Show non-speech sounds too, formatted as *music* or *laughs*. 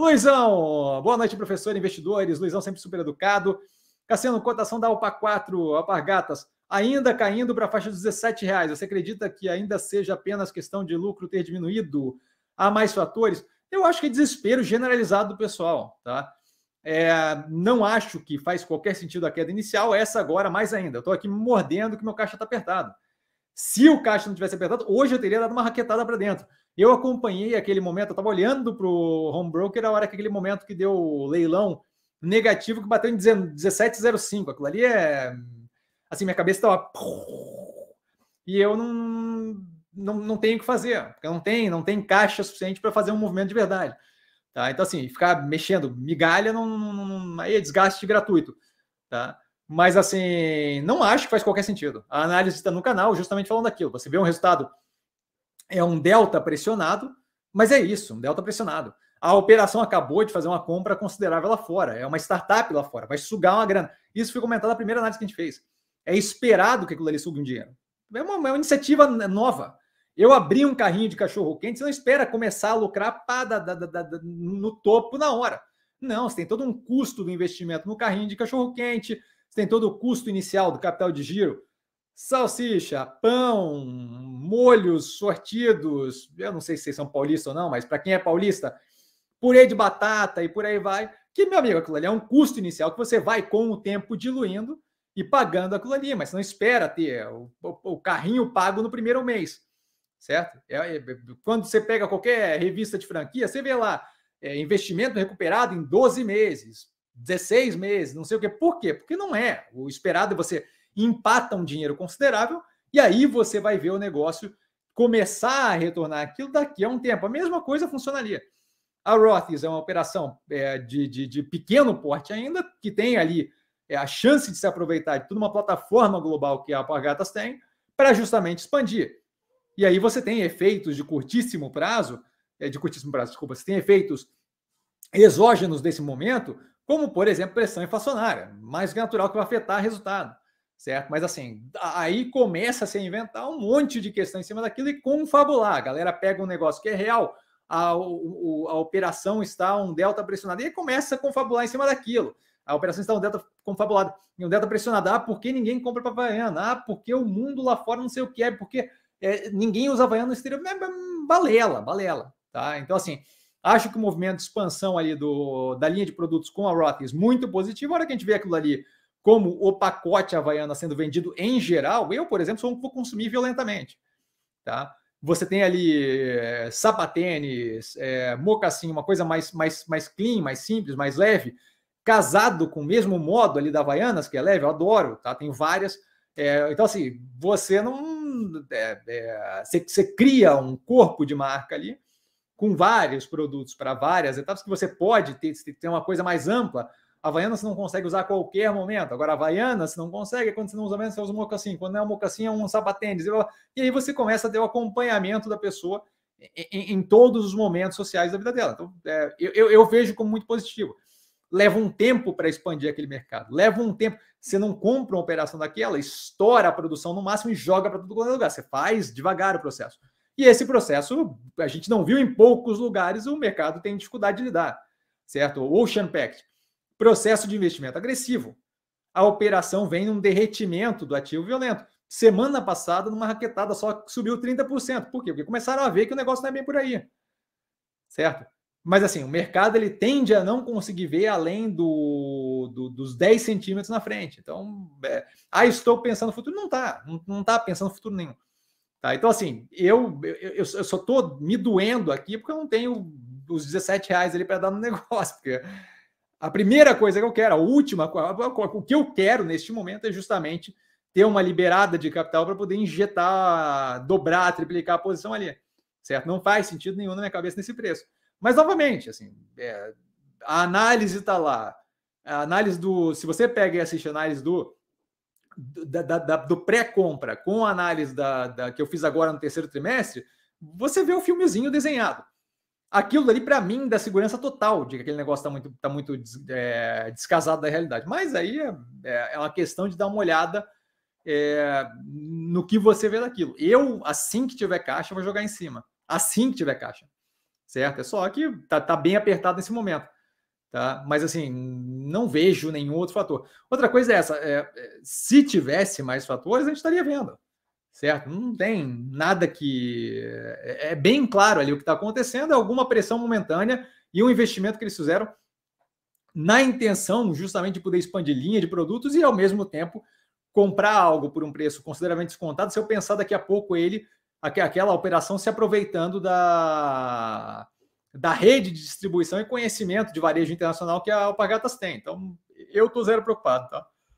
Luizão, boa noite, professor, investidores. Luizão sempre super educado. Cassiano, cotação da Upa 4, apargatas ainda caindo para a faixa dos 17 reais. Você acredita que ainda seja apenas questão de lucro ter diminuído? Há mais fatores? Eu acho que é desespero generalizado do pessoal, tá? É, não acho que faz qualquer sentido a queda inicial, essa agora mais ainda. Eu estou aqui mordendo que meu caixa está apertado. Se o caixa não tivesse apertado, hoje eu teria dado uma raquetada para dentro. Eu acompanhei aquele momento, eu estava olhando para o home broker na hora que aquele momento que deu o leilão negativo que bateu em 17,05. Aquilo ali é. Assim, minha cabeça estava. E eu não, não, não tenho o que fazer, porque não tem, não tem caixa suficiente para fazer um movimento de verdade. Tá? Então, assim, ficar mexendo migalha não, não, não aí é desgaste gratuito. Tá? Mas assim, não acho que faz qualquer sentido. A análise está no canal justamente falando aquilo. Você vê um resultado, é um delta pressionado, mas é isso, um delta pressionado. A operação acabou de fazer uma compra considerável lá fora. É uma startup lá fora, vai sugar uma grana. Isso foi comentado na primeira análise que a gente fez. É esperado que aquilo ali suga um dinheiro. É uma, é uma iniciativa nova. Eu abri um carrinho de cachorro-quente, você não espera começar a lucrar pá, da, da, da, no topo na hora. Não, você tem todo um custo do investimento no carrinho de cachorro-quente, você tem todo o custo inicial do capital de giro, salsicha, pão, molhos, sortidos. Eu não sei se vocês são paulistas ou não, mas para quem é paulista, purê de batata e por aí vai. Que, meu amigo, aquilo ali é um custo inicial que você vai com o tempo diluindo e pagando aquilo ali, mas não espera ter o, o, o carrinho pago no primeiro mês, certo? É, é, quando você pega qualquer revista de franquia, você vê lá é, investimento recuperado em 12 meses, 16 meses, não sei o quê. Por quê? Porque não é. O esperado é você empata um dinheiro considerável e aí você vai ver o negócio começar a retornar aquilo daqui a um tempo. A mesma coisa funcionaria. A Rothes é uma operação é, de, de, de, pequeno porte ainda, que tem ali é, a chance de se aproveitar de toda uma plataforma global que a Apagatas tem para justamente expandir. E aí você tem efeitos de curtíssimo prazo, é, de curtíssimo prazo, desculpa, você tem efeitos exógenos desse momento, como, por exemplo, pressão inflacionária, mais natural que vai afetar o resultado, certo? Mas assim, aí começa a se inventar um monte de questão em cima daquilo e confabular. A galera pega um negócio que é real, a, o, a operação está um delta pressionado e começa a confabular em cima daquilo. A operação está um delta confabulado e um delta pressionado. Ah, porque ninguém compra para Havaiana? Ah, porque o mundo lá fora não sei o que é, porque é, ninguém usa Havaiana no exterior. É, é, balela, balela, tá? Então, assim, Acho que o movimento de expansão ali do, da linha de produtos com a Rothy's muito positivo. A hora que a gente vê aquilo ali como o pacote Havaiana sendo vendido em geral, eu, por exemplo, sou um que vou consumir violentamente. Tá? Você tem ali é, sapatênis, é, mocassim, uma coisa mais, mais, mais clean, mais simples, mais leve, casado com o mesmo modo ali da Havaianas, que é leve, eu adoro, tá? Tem várias. É, então, assim, você não. É, você cria um corpo de marca ali com vários produtos para várias etapas que você pode ter, ter uma coisa mais ampla. A você não consegue usar a qualquer momento. Agora, a você não consegue, quando você não usa menos, você usa um mocassim. Quando não é um mocassim, é um sapatênis. E aí você começa a ter o acompanhamento da pessoa em, em todos os momentos sociais da vida dela. Então, é, eu, eu vejo como muito positivo. Leva um tempo para expandir aquele mercado. Leva um tempo. Você não compra uma operação daquela, estoura a produção no máximo e joga para todo lugar. Você faz devagar o processo. E esse processo a gente não viu em poucos lugares, o mercado tem dificuldade de lidar, certo? Ocean Pact, processo de investimento agressivo. A operação vem num derretimento do ativo violento. Semana passada, numa raquetada só, subiu 30%. Por quê? Porque começaram a ver que o negócio não é bem por aí, certo? Mas assim, o mercado ele tende a não conseguir ver além do, do dos 10 centímetros na frente. Então, é, ah, estou pensando no futuro. Não está, não está pensando no futuro nenhum. Tá? Então, assim, eu, eu, eu só estou me doendo aqui porque eu não tenho os 17 reais ali para dar no *laughs* negócio. Porque a primeira coisa que eu quero, a última, o que eu quero neste momento é justamente ter uma liberada de capital para poder injetar, dobrar, triplicar a posição ali. Certo? Não faz sentido nenhum na minha cabeça nesse preço. Mas, novamente, assim, é, a análise está lá. A análise do. Se você pega e assiste a análise do da, da, da, do pré-compra com a análise da, que eu fiz agora no terceiro trimestre, você vê o filmezinho desenhado. Aquilo ali para mim, dá segurança total de que aquele negócio está muito, tá muito é, descasado da realidade. Mas aí é, é, uma questão de dar uma olhada é, no que você vê daquilo. Eu, assim que tiver caixa, vou jogar em cima. Assim que tiver caixa. Certo? É só que tá, tá bem apertado nesse momento. Tá? Mas assim, não vejo nenhum outro fator. Outra coisa é essa: é, é, se tivesse mais fatores, a gente estaria vendo. Certo? Não tem nada que. É, é bem claro ali o que está acontecendo, é alguma pressão momentânea e um investimento que eles fizeram na intenção justamente de poder expandir linha de produtos e, ao mesmo tempo, comprar algo por um preço consideravelmente descontado, se eu pensar daqui a pouco ele, aquela operação se aproveitando da, da rede de distribuição e conhecimento de varejo internacional que a Alpagatas tem. Então, eu estou zero preocupado, tá?